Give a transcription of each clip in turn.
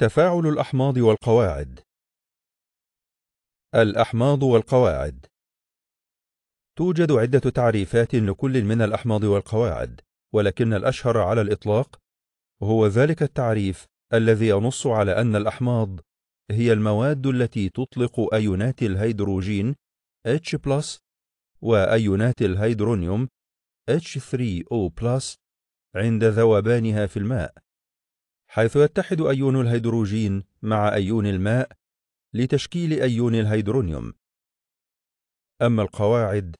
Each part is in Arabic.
تفاعل الأحماض والقواعد الأحماض والقواعد توجد عدة تعريفات لكل من الأحماض والقواعد ولكن الأشهر على الإطلاق هو ذلك التعريف الذي ينص على أن الأحماض هي المواد التي تطلق أيونات الهيدروجين H+, وأيونات الهيدرونيوم H3O+, عند ذوبانها في الماء حيث يتحد أيون الهيدروجين مع أيون الماء لتشكيل أيون الهيدرونيوم أما القواعد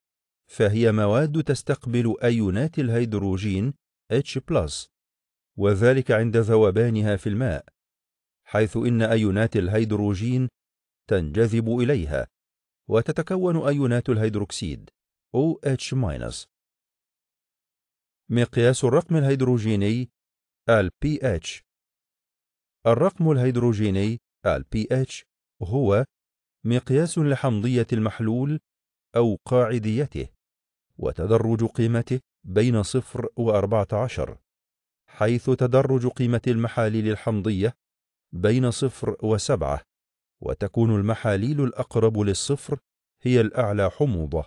فهي مواد تستقبل أيونات الهيدروجين H+, وذلك عند ذوبانها في الماء حيث إن أيونات الهيدروجين تنجذب إليها وتتكون أيونات الهيدروكسيد OH-. مقياس الرقم الهيدروجيني الـ pH الرقم الهيدروجيني pH هو مقياس لحمضية المحلول أو قاعديته وتدرج قيمته بين 0 و 14 حيث تدرج قيمة المحاليل الحمضية بين 0 و 7 وتكون المحاليل الأقرب للصفر هي الأعلى حموضة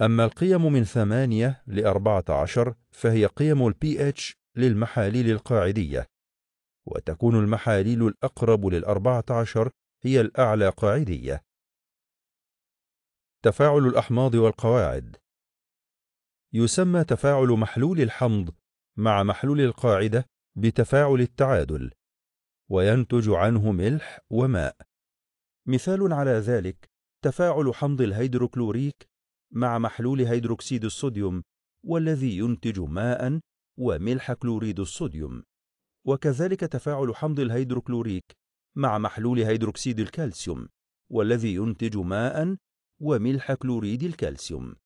أما القيم من 8 ل 14 فهي قيم ال pH للمحاليل القاعدية وتكون المحاليل الأقرب للأربعة عشر هي الأعلى قاعدية تفاعل الأحماض والقواعد يسمى تفاعل محلول الحمض مع محلول القاعدة بتفاعل التعادل وينتج عنه ملح وماء مثال على ذلك تفاعل حمض الهيدروكلوريك مع محلول هيدروكسيد الصوديوم والذي ينتج ماء وملح كلوريد الصوديوم وكذلك تفاعل حمض الهيدروكلوريك مع محلول هيدروكسيد الكالسيوم والذي ينتج ماء وملح كلوريد الكالسيوم